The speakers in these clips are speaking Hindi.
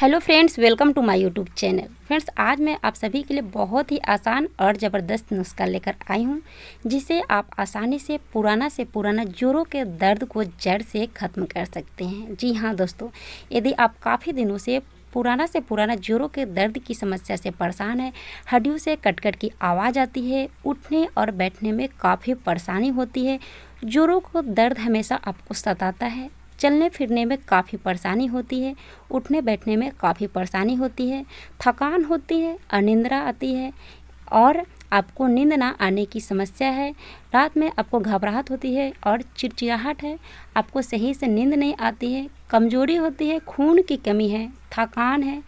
hello friends welcome to my YouTube channel friends आज मैं आप सभी के लिए बहुत ही आसान और ज़बरदस्त नुस्खा लेकर आई हूँ जिसे आप आसानी से पुराना से पुराना जोरों के दर्द को जड़ से ख़त्म कर सकते हैं जी हाँ दोस्तों यदि आप काफ़ी दिनों से पुराना से पुराना जोरों के दर्द की समस्या से परेशान है हड्डियों से कटकट की आवाज़ आती है उठने और बैठने में काफ़ी परेशानी होती है जोरों को दर्द हमेशा आपको सताता है चलने फिरने में काफ़ी परेशानी होती है उठने बैठने में काफ़ी परेशानी होती है थकान होती है अनिंद्रा आती है और आपको नींद ना आने की समस्या है रात में आपको घबराहट होती है और चिड़चिड़ाहट है आपको सही से नींद नहीं आती है कमजोरी होती है खून की कमी है थकान है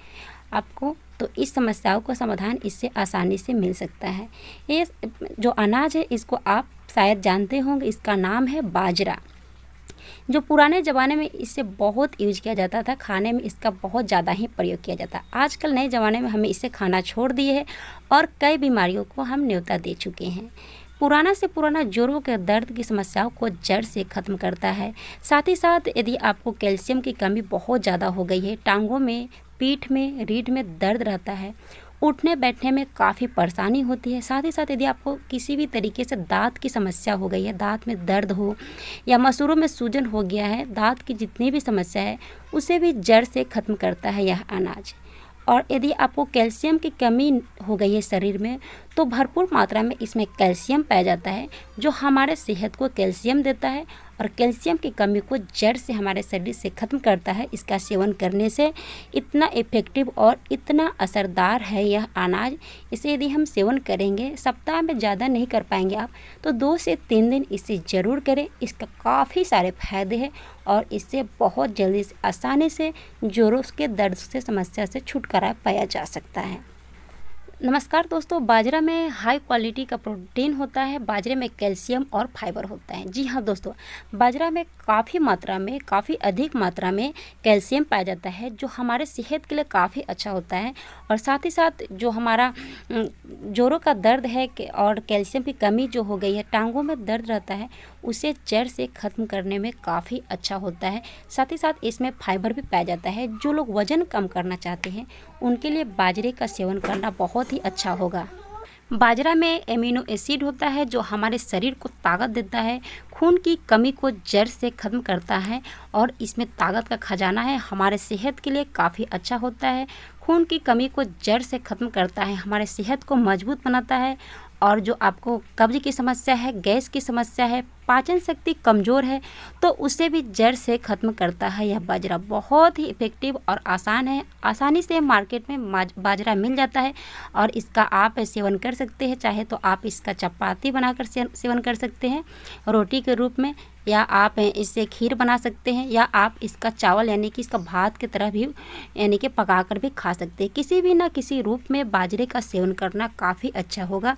आपको तो इस समस्याओं का समाधान इससे आसानी से मिल सकता है ये जो अनाज है इसको आप शायद जानते होंगे इसका नाम है बाजरा जो पुराने ज़माने में इसे बहुत यूज किया जाता था खाने में इसका बहुत ज़्यादा ही प्रयोग किया जाता है आजकल नए ज़माने में हमें इसे खाना छोड़ दिए है और कई बीमारियों को हम न्योता दे चुके हैं पुराना से पुराना जोड़ों के दर्द की समस्याओं को जड़ से ख़त्म करता है साथ ही साथ यदि आपको कैल्शियम की कमी बहुत ज़्यादा हो गई है टांगों में पीठ में रीढ़ में दर्द रहता है उठने बैठने में काफ़ी परेशानी होती है साथ ही साथ यदि आपको किसी भी तरीके से दांत की समस्या हो गई है दांत में दर्द हो या मसूरों में सूजन हो गया है दांत की जितनी भी समस्या है उसे भी जड़ से ख़त्म करता है यह अनाज और यदि आपको कैल्शियम की कमी हो गई है शरीर में तो भरपूर मात्रा में इसमें कैल्शियम पाया जाता है जो हमारे सेहत को कैल्शियम देता है और कैल्शियम की कमी को जड़ से हमारे शरीर से ख़त्म करता है इसका सेवन करने से इतना इफ़ेक्टिव और इतना असरदार है यह अनाज इसे यदि हम सेवन करेंगे सप्ताह में ज़्यादा नहीं कर पाएंगे आप तो दो से तीन दिन इसे ज़रूर करें इसका काफ़ी सारे फायदे हैं और इससे बहुत जल्दी आसानी से ज़ोरों के दर्द से समस्या से छुटकारा पाया जा सकता है नमस्कार दोस्तों बाजरा में हाई क्वालिटी का प्रोटीन होता है बाजरे में कैल्शियम और फाइबर होता है जी हाँ दोस्तों बाजरा में काफ़ी मात्रा में काफ़ी अधिक मात्रा में कैल्शियम पाया जाता है जो हमारे सेहत के लिए काफ़ी अच्छा होता है और साथ ही साथ जो हमारा जोरों का दर्द है और कैल्शियम की कमी जो हो गई है टांगों में दर्द रहता है उसे जड़ से ख़त्म करने में काफ़ी अच्छा होता है साथ ही साथ इसमें फाइबर भी पाया जाता है जो लोग वज़न कम करना चाहते हैं उनके लिए बाजरे का सेवन करना बहुत ही अच्छा होगा बाजरा में एमिनो एसिड होता है जो हमारे शरीर को ताकत देता है खून की कमी को जड़ से ख़त्म करता है और इसमें ताकत का खजाना है हमारे सेहत के लिए काफ़ी अच्छा होता है खून की कमी को जड़ से ख़त्म करता है हमारे सेहत को मजबूत बनाता है और जो आपको कब्ज की समस्या है गैस की समस्या है पाचन शक्ति कमज़ोर है तो उसे भी जड़ से ख़त्म करता है यह बाजरा बहुत ही इफ़ेक्टिव और आसान है आसानी से मार्केट में बाजरा मिल जाता है और इसका आप सेवन कर सकते हैं चाहे तो आप इसका चपाती बनाकर सेवन कर सकते हैं रोटी के रूप में या आप इससे खीर बना सकते हैं या आप इसका चावल यानी कि इसका भात की तरह भी यानी कि पका भी खा सकते हैं किसी भी ना किसी रूप में बाजरे का सेवन करना काफ़ी अच्छा होगा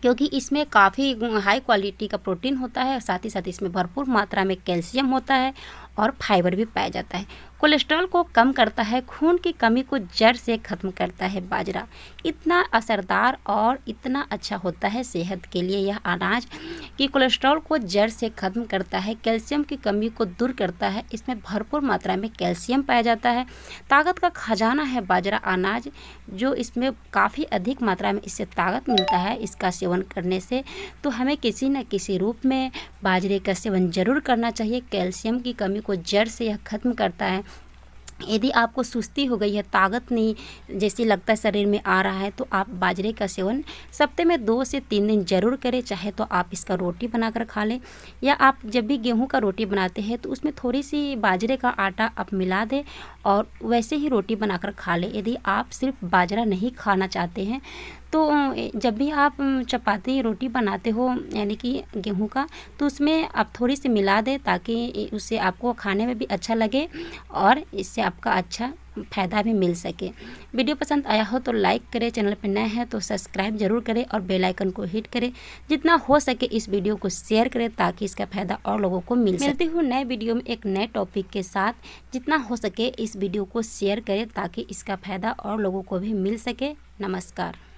क्योंकि इसमें काफ़ी हाई क्वालिटी का प्रोटीन होता है साथ ही साथ इसमें भरपूर मात्रा में कैल्शियम होता है और फाइबर भी पाया जाता है कोलेस्ट्रॉल को कम करता है खून की कमी को जड़ से ख़त्म करता है बाजरा इतना असरदार और इतना अच्छा होता है सेहत के लिए यह अनाज कि कोलेस्ट्रॉल को जड़ से ख़त्म करता है कैल्शियम की कमी को दूर करता है इसमें भरपूर मात्रा में कैल्शियम पाया जाता है ताकत का खजाना है बाजरा अनाज जो इसमें काफ़ी अधिक मात्रा में इससे ताकत मिलता है इसका सेवन करने से तो हमें किसी न किसी रूप में बाजरे का सेवन ज़रूर करना चाहिए कैल्शियम की कमी को जड़ से यह खत्म करता है यदि आपको सुस्ती हो गई है ताकत नहीं जैसे लगता है शरीर में आ रहा है तो आप बाजरे का सेवन सप्ते में दो से तीन दिन जरूर करें चाहे तो आप इसका रोटी बनाकर खा लें या आप जब भी गेहूं का रोटी बनाते हैं तो उसमें थोड़ी सी बाजरे का आटा आप मिला दें और वैसे ही रोटी बनाकर खा लें यदि आप सिर्फ बाजरा नहीं खाना चाहते हैं तो जब भी आप चपाती रोटी बनाते हो यानी कि गेहूँ का तो उसमें आप थोड़ी सी मिला दें ताकि उसे आपको खाने में भी अच्छा लगे और इससे आपका अच्छा फ़ायदा भी मिल सके वीडियो पसंद आया हो तो लाइक करें चैनल पर नए हैं तो सब्सक्राइब जरूर करें और बेल आइकन को हिट करें जितना हो सके इस वीडियो को शेयर करें ताकि इसका फ़ायदा और लोगों को मिल सके मिलती हूँ नए वीडियो में एक नए टॉपिक के साथ जितना हो सके इस वीडियो को शेयर करें ताकि इसका फ़ायदा और लोगों को भी मिल सके नमस्कार